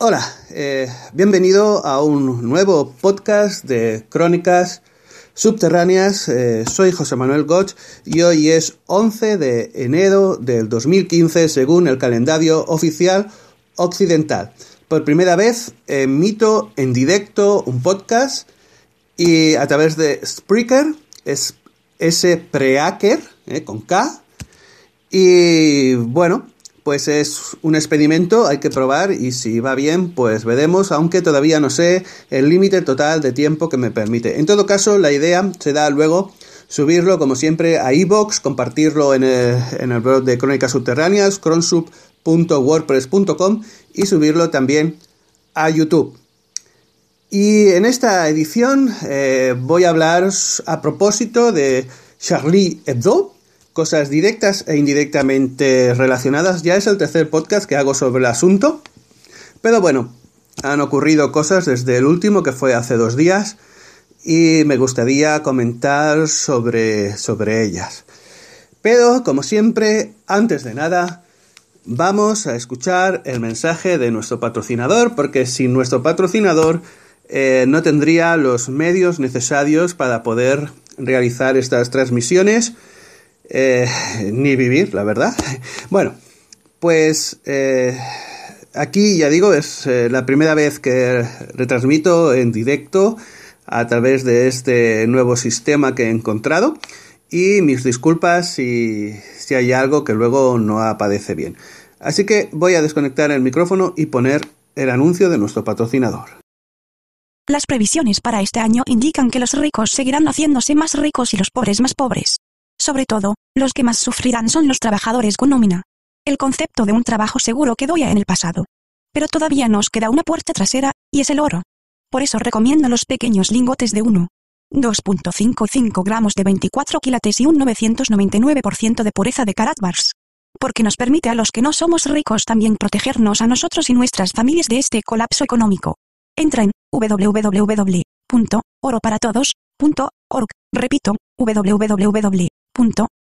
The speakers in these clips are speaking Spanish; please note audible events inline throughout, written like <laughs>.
Hola, eh, bienvenido a un nuevo podcast de Crónicas Subterráneas. Eh, soy José Manuel Gotch y hoy es 11 de enero del 2015 según el calendario oficial occidental. Por primera vez emito en directo un podcast y a través de Spreaker, es S Preaker eh, con K. Y bueno, pues es un experimento, hay que probar y si va bien, pues veremos, aunque todavía no sé el límite total de tiempo que me permite. En todo caso, la idea será luego subirlo, como siempre, a iBox, compartirlo en el, blog de Crónicas Subterráneas, cronsub.wordpress.com y subirlo también a YouTube. Y en esta edición eh, voy a hablar a propósito de Charlie Hebdo, cosas directas e indirectamente relacionadas. Ya es el tercer podcast que hago sobre el asunto. Pero bueno, han ocurrido cosas desde el último que fue hace dos días y me gustaría comentar sobre, sobre ellas. Pero, como siempre, antes de nada, vamos a escuchar el mensaje de nuestro patrocinador, porque sin nuestro patrocinador eh, no tendría los medios necesarios para poder realizar estas transmisiones eh, ni vivir, la verdad. Bueno, pues eh, aquí ya digo, es eh, la primera vez que retransmito en directo a través de este nuevo sistema que he encontrado y mis disculpas si, si hay algo que luego no aparece bien. Así que voy a desconectar el micrófono y poner el anuncio de nuestro patrocinador. Las previsiones para este año indican que los ricos seguirán haciéndose más ricos y los pobres más pobres. Sobre todo, los que más sufrirán son los trabajadores con nómina. El concepto de un trabajo seguro quedó ya en el pasado. Pero todavía nos queda una puerta trasera, y es el oro. Por eso recomiendo los pequeños lingotes de 1.2.55 gramos de 24 quilates y un 999% de pureza de Karatbars. Porque nos permite a los que no somos ricos también protegernos a nosotros y nuestras familias de este colapso económico. Entra en www.oroparatodos.org. Repito, www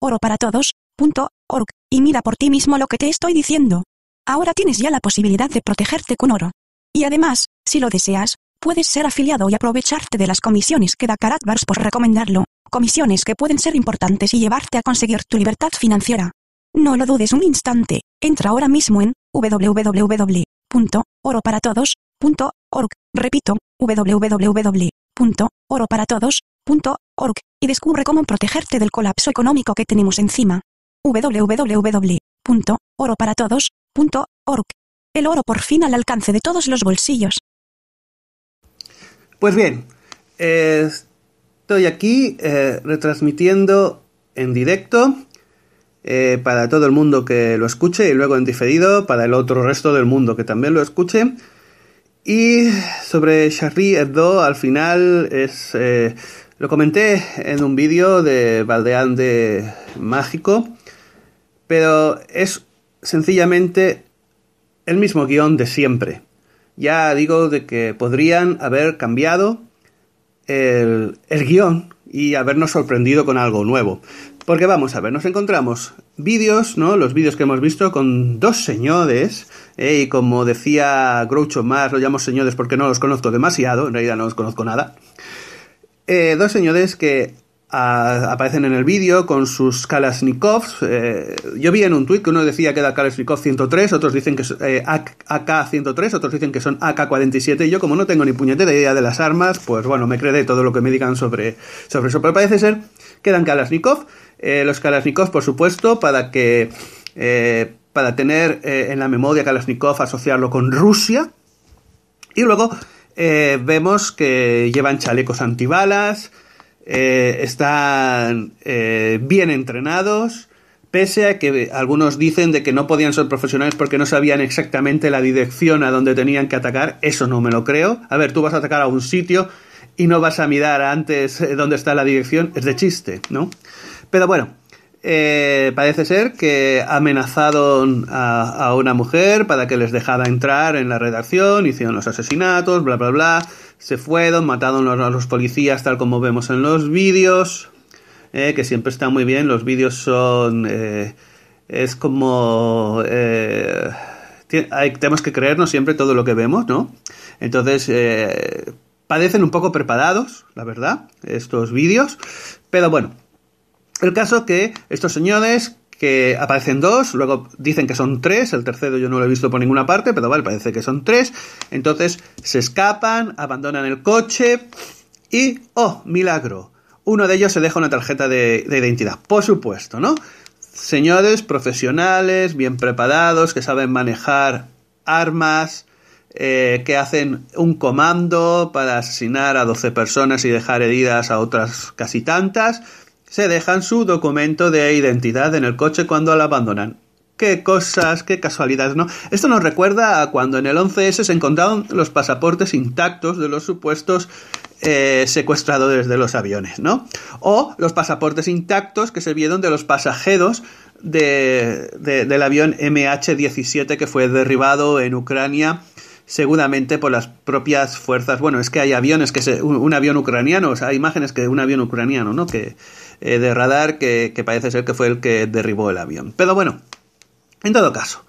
oroparatodos.org y mira por ti mismo lo que te estoy diciendo. Ahora tienes ya la posibilidad de protegerte con oro. Y además, si lo deseas, puedes ser afiliado y aprovecharte de las comisiones que da Caratbars por recomendarlo, comisiones que pueden ser importantes y llevarte a conseguir tu libertad financiera. No lo dudes un instante, entra ahora mismo en www.oroparatodos.org, repito, www.oroparatodos.org org y descubre cómo protegerte del colapso económico que tenemos encima. www.oroparatodos.org. El oro por fin al alcance de todos los bolsillos. Pues bien, eh, estoy aquí eh, retransmitiendo en directo eh, para todo el mundo que lo escuche y luego en diferido para el otro resto del mundo que también lo escuche. Y sobre Charlie Hebdo, al final es lo comenté en un vídeo de Valdeán de Mágico, pero es sencillamente el mismo guión de siempre. Ya digo de que podrían haber cambiado el, guión y habernos sorprendido con algo nuevo. Porque vamos a ver, nos encontramos vídeos, ¿no? Los vídeos que hemos visto con dos señores, ¿eh? y como decía Groucho más, lo llamo señores porque no los conozco demasiado, en realidad no los conozco nada. Eh, dos señores que ah, aparecen en el vídeo con sus Kalashnikovs. Eh, yo vi en un tuit que uno decía que era Kalashnikov 103, otros dicen que es eh, AK 103, otros dicen que son AK 47. Y yo, como no tengo ni puñetera idea de las armas, pues bueno, me de todo lo que me digan sobre, sobre eso. Pero parece ser que dan Kalashnikov. los Kalashnikovs por supuesto, para que. para tener en la memoria Kalashnikov, asociarlo con Rusia. Y luego eh, vemos que llevan chalecos antibalas, eh, están eh, bien entrenados, pese a que algunos dicen de que no podían ser profesionales porque no sabían exactamente la dirección a donde tenían que atacar, eso no me lo creo. A ver, tú vas a atacar a un sitio y no vas a mirar antes dónde está la dirección, es de chiste, ¿no? Pero bueno, eh, parece ser que amenazaron a, una mujer para que les dejara entrar en la redacción, hicieron los asesinatos, bla, bla, bla, se fueron, mataron a los policías tal como vemos en los vídeos, eh, que siempre está muy bien, los vídeos son... Eh, es como... tenemos que creernos siempre todo lo que vemos, ¿no? Entonces, padecen un poco preparados, la verdad, estos vídeos, pero bueno, el caso es que estos señores que aparecen dos, luego dicen que son tres, el tercero yo no lo he visto por ninguna parte, pero vale, parece que son tres, entonces se escapan, abandonan el coche y, oh, milagro, uno de ellos se deja una tarjeta de, identidad, por supuesto, ¿no? Señores profesionales, bien preparados, que saben manejar armas, eh, que hacen un comando para asesinar a 12 personas y dejar heridas a otras casi tantas, se dejan su documento de identidad en el coche cuando la abandonan. Qué cosas, qué casualidades, ¿no? Esto nos recuerda a cuando en el 11S se encontraron los pasaportes intactos de los supuestos eh, secuestradores de los aviones, ¿no? O los pasaportes intactos que se vieron de los pasajeros de, del avión MH17 que fue derribado en Ucrania seguramente por las propias fuerzas. Bueno, es que hay aviones que un, avión ucraniano, o sea, hay imágenes que un avión ucraniano, ¿no? Que eh, de radar que, parece ser que fue el que derribó el avión. Pero bueno, en todo caso,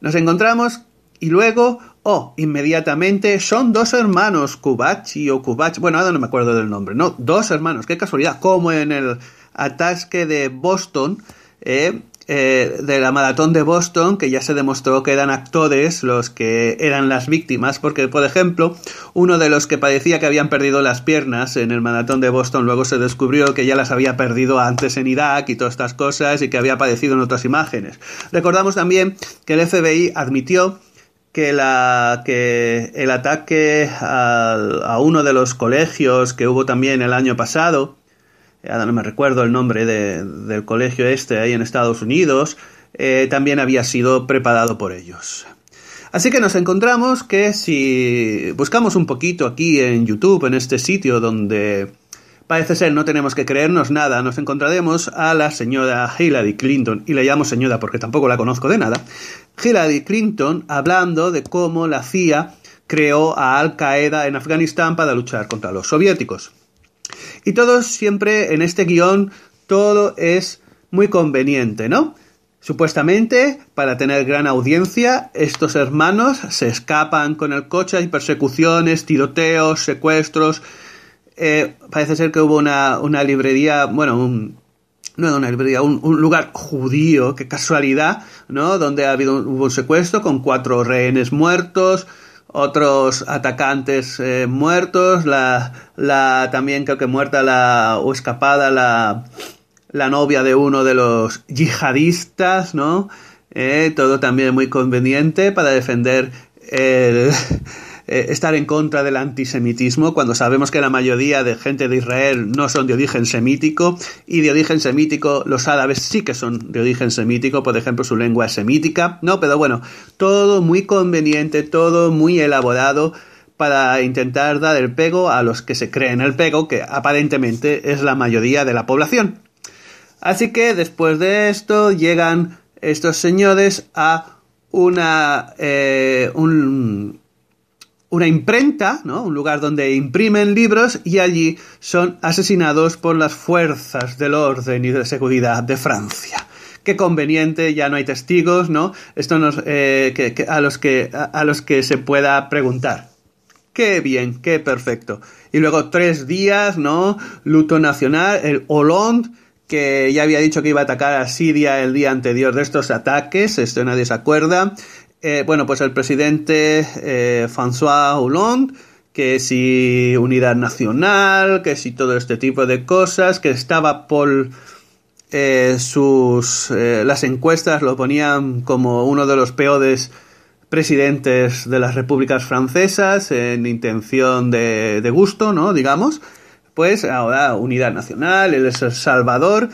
nos encontramos y luego oh, inmediatamente son dos hermanos, Kubachi o Kubachi, bueno, ahora no me acuerdo del nombre, no, dos hermanos, qué casualidad, como en el ataque de Boston, eh, eh, de la maratón de Boston, que ya se demostró que eran actores los que eran las víctimas, porque, por ejemplo, uno de los que parecía que habían perdido las piernas en el maratón de Boston, luego se descubrió que ya las había perdido antes en Irak y todas estas cosas y que había padecido en otras imágenes. Recordamos también que el FBI admitió que, la, que el ataque a uno de los colegios que hubo también el año pasado, no me recuerdo el nombre del colegio este ahí en Estados Unidos, eh, también había sido preparado por ellos. Así que nos encontramos que si buscamos un poquito aquí en YouTube, en este sitio donde parece ser no tenemos que creernos nada, nos encontraremos a la señora Hillary Clinton, y le llamo señora porque tampoco la conozco de nada, Hillary Clinton hablando de cómo la CIA creó a Al Qaeda en Afganistán para luchar contra los soviéticos. Y todo siempre en este guión, todo es muy conveniente, ¿no? Supuestamente, para tener gran audiencia, estos hermanos se escapan con el coche, hay persecuciones, tiroteos, secuestros. Eh, parece ser que hubo una, librería, bueno, un, no una librería, un, lugar judío, qué casualidad, ¿no? Donde ha habido hubo un secuestro con cuatro rehenes muertos, otros atacantes eh, muertos, la, la, también creo que muerta la, o escapada la, la novia de uno de los yihadistas, ¿no? Eh, todo también muy conveniente para defender el, eh, estar en contra del antisemitismo cuando sabemos que la mayoría de gente de Israel no son de origen semítico y de origen semítico los árabes sí que son de origen semítico, por ejemplo su lengua es semítica, ¿no? Pero bueno, todo muy conveniente, todo muy elaborado para intentar dar el pego a los que se creen el pego, que aparentemente es la mayoría de la población. Así que después de esto llegan estos señores a una, eh, un, una imprenta, ¿no? un lugar donde imprimen libros y allí son asesinados por las fuerzas del orden y de seguridad de Francia. Qué conveniente, ya no hay testigos, ¿no? Esto nos, eh, a, los que, a, los que se pueda preguntar. Qué bien, qué perfecto. Y luego tres días, ¿no? Luto nacional, el Hollande, que ya había dicho que iba a atacar a Siria el día anterior de estos ataques, esto nadie se acuerda. Eh, bueno, pues el presidente eh, François Hollande, que si unidad nacional, que si todo este tipo de cosas, que estaba por eh, sus las encuestas lo ponían como uno de los peores presidentes de las repúblicas francesas en intención de, de gusto, ¿no? Digamos, pues ahora unidad nacional, el Salvador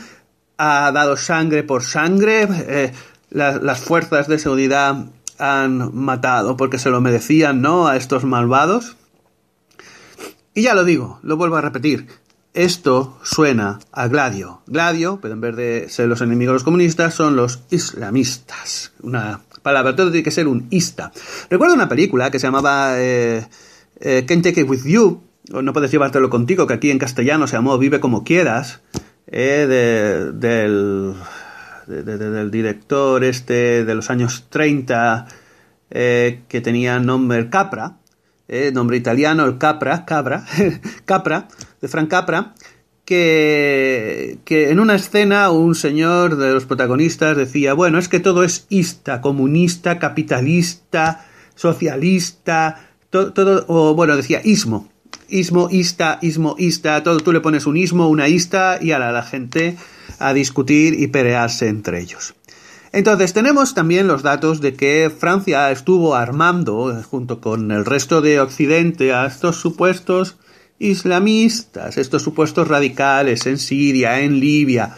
ha dado sangre por sangre, las, las fuerzas de seguridad han matado porque se lo merecían, ¿no? A estos malvados. Y ya lo digo, lo vuelvo a repetir. Esto suena a Gladio. Gladio, pero en vez de ser los enemigos de los comunistas, son los islamistas. Una palabra, todo tiene que ser un ista. Recuerdo una película que se llamaba eh, eh, Can't Take It With You, o No Puedes Llevártelo Contigo, que aquí en castellano se llamó Vive Como Quieras, eh, del del director este de los años 30 eh, que tenía nombre Capra, eh, nombre italiano, el Capra, Capra, <laughs> Capra, de Frank Capra, que, en una escena un señor de los protagonistas decía, bueno, es que todo es ista, comunista, capitalista, socialista, todo, o bueno, decía ismo, ismo, ista, todo, tú le pones un ismo, una ista y a la, gente a discutir y pelearse entre ellos. Entonces tenemos también los datos de que Francia estuvo armando eh, junto con el resto de Occidente a estos supuestos islamistas, estos supuestos radicales en Siria, en Libia,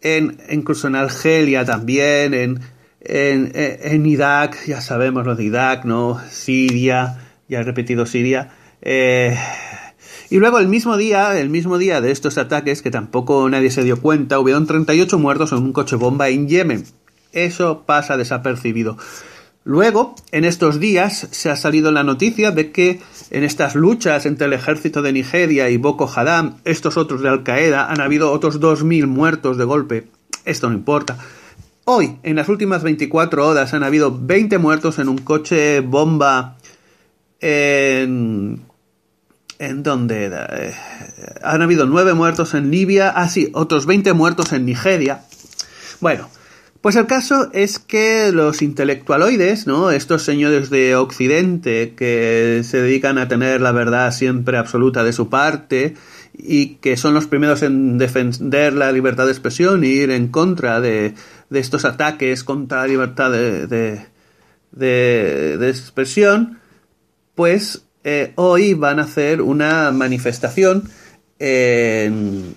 en, incluso en Argelia también, en, en, en, Irak, ya sabemos lo de Irak, ¿no? Siria, ya he repetido Siria, eh, y luego el mismo día, el mismo día de estos ataques, que tampoco nadie se dio cuenta, hubieron 38 muertos en un coche bomba en Yemen. Eso pasa desapercibido. Luego, en estos días, se ha salido la noticia de que en estas luchas entre el ejército de Nigeria y Boko Haram, estos otros de Al Qaeda, han habido otros 2.000 muertos de golpe. Esto no importa. Hoy, en las últimas 24 horas, han habido 20 muertos en un coche bomba en ¿En donde eh, han habido nueve muertos en Libia, así, ah, otros 20 muertos en Nigeria. Bueno, pues el caso es que los intelectualoides, ¿no? Estos señores de Occidente que se dedican a tener la verdad siempre absoluta de su parte y que son los primeros en defender la libertad de expresión y ir en contra de, de estos ataques contra la libertad de, de, de expresión, pues eh, hoy van a hacer una manifestación en,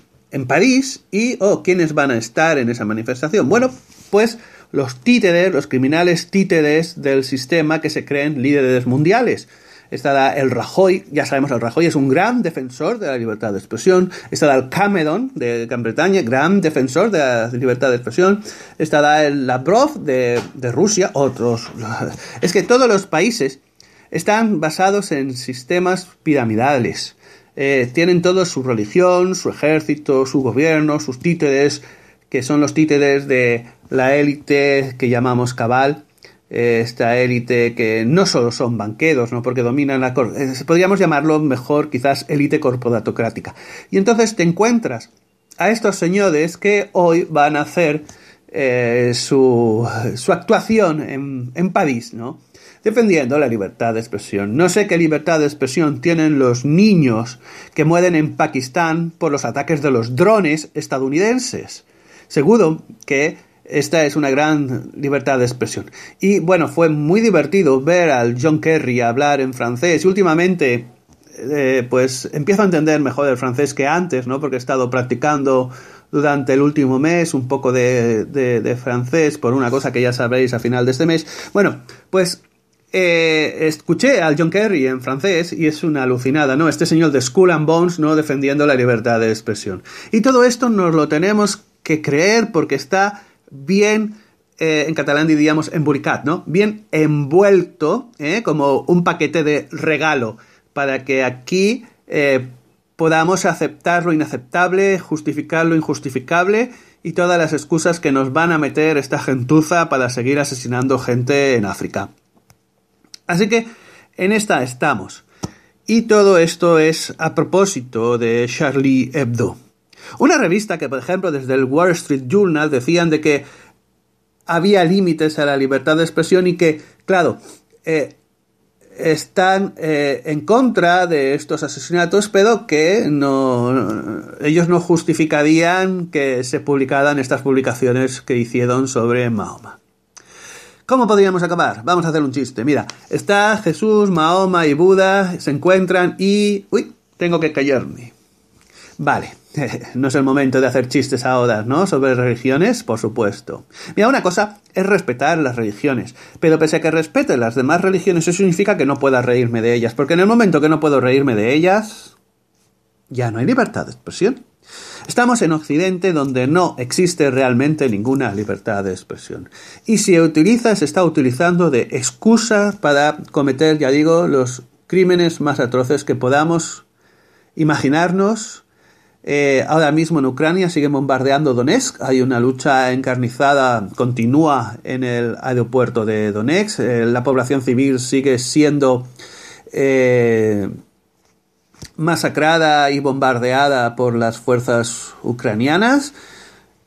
París y, ¿o oh, ¿quiénes van a estar en esa manifestación? Bueno, pues los títeres, los criminales títeres del sistema que se creen líderes mundiales. Estará el Rajoy, ya sabemos, el Rajoy es un gran defensor de la libertad de expresión. está el Cameron de Gran Bretaña, gran defensor de la libertad de expresión. Estará el Lavrov de Rusia, otros. <laughs> Es que todos los países están basados en sistemas piramidales. Eh, tienen todos su religión, su ejército, su gobierno, sus títeres, que son los títeres de la élite que llamamos cabal, eh, esta élite que no solo son banqueros, ¿no? porque dominan la... Eh, podríamos llamarlo mejor quizás élite corporatocrática. Y entonces te encuentras a estos señores que hoy van a hacer su, su, actuación en, en París, ¿no? defendiendo la libertad de expresión. No sé qué libertad de expresión tienen los niños que mueren en Pakistán por los ataques de los drones estadounidenses. Seguro que esta es una gran libertad de expresión. Y bueno, fue muy divertido ver al John Kerry hablar en francés. Y últimamente, eh, pues empiezo a entender mejor el francés que antes, ¿no? Porque he estado practicando durante el último mes un poco de, de francés por una cosa que ya sabréis a final de este mes. Bueno, pues eh, escuché al John Kerry en francés y es una alucinada, ¿no? Este señor de Skull and Bones, ¿no? Defendiendo la libertad de expresión. Y todo esto nos lo tenemos que creer porque está bien, eh, en catalán diríamos emburicat, ¿no? Bien envuelto, ¿eh? como un paquete de regalo, para que aquí podamos aceptar lo inaceptable, justificar lo injustificable y todas las excusas que nos van a meter esta gentuza para seguir asesinando gente en África. Así que en esta estamos. Y todo esto es a propósito de Charlie Hebdo. Una revista que, por ejemplo, desde el Wall Street Journal decían de que había límites a la libertad de expresión y que, claro, eh, están eh, en contra de estos asesinatos, pero que ellos no justificarían que se publicaran estas publicaciones que hicieron sobre Mahoma. ¿Cómo podríamos acabar? Vamos a hacer un chiste. Mira, está Jesús, Mahoma y Buda, se encuentran y... Uy, tengo que callarme. Vale, <laughs> no es el momento de hacer chistes a odas, ¿no? Sobre religiones, por supuesto. Mira, una cosa es respetar las religiones, pero pese a que respete las demás religiones, eso significa que no pueda reírme de ellas, porque en el momento que no puedo reírme de ellas, ya no hay libertad de expresión. Estamos en Occidente donde no existe realmente ninguna libertad de expresión. Y si utiliza, se está utilizando de excusa para cometer, ya digo, los crímenes más atroces que podamos imaginarnos. Eh, ahora mismo en Ucrania sigue bombardeando Donetsk. Hay una lucha encarnizada continúa en el aeropuerto de Donetsk. Eh, la población civil sigue siendo eh, masacrada y bombardeada por las fuerzas ucranianas.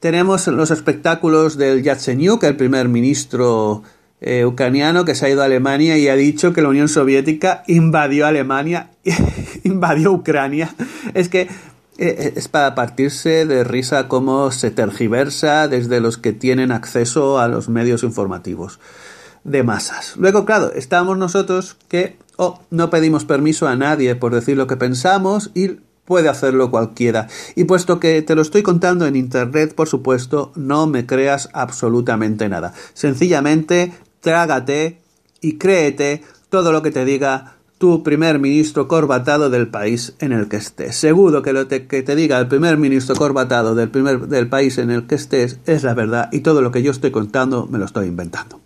Tenemos los espectáculos del Yatsenyuk, el primer ministro eh, ucraniano que se ha ido a Alemania y ha dicho que la Unión Soviética invadió Alemania, <laughs> invadió Ucrania. Es que eh, eh, es para partirse de risa cómo se tergiversa desde los que tienen acceso a los medios informativos de masas. Luego, claro, estamos nosotros que o oh, no pedimos permiso a nadie por decir lo que pensamos y puede hacerlo cualquiera. Y puesto que te lo estoy contando en Internet, por supuesto, no me creas absolutamente nada. Sencillamente, trágate y créete todo lo que te diga tu primer ministro corbatado del país en el que estés. Seguro que lo que te diga el primer ministro corbatado del, primer, del país en el que estés es la verdad y todo lo que yo estoy contando me lo estoy inventando.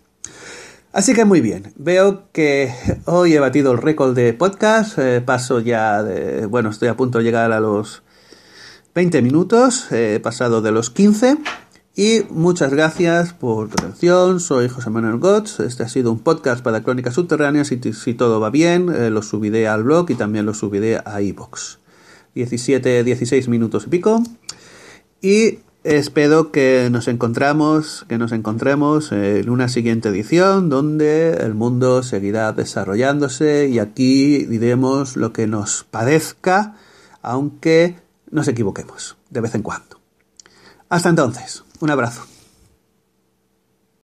Así que muy bien, veo que hoy he batido el récord de podcast, eh, paso ya de, bueno, estoy a punto de llegar a los 20 minutos, eh, he pasado de los 15 y muchas gracias por tu atención, soy José Manuel Gotts, este ha sido un podcast para Crónicas Subterráneas y si todo va bien eh, lo subiré al blog y también lo subiré a iVoox. 17, 16 minutos y pico y Espero que nos encontramos, que nos encontremos en una siguiente edición donde el mundo seguirá desarrollándose y aquí diremos lo que nos padezca, aunque nos equivoquemos de vez en cuando. Hasta entonces, un abrazo.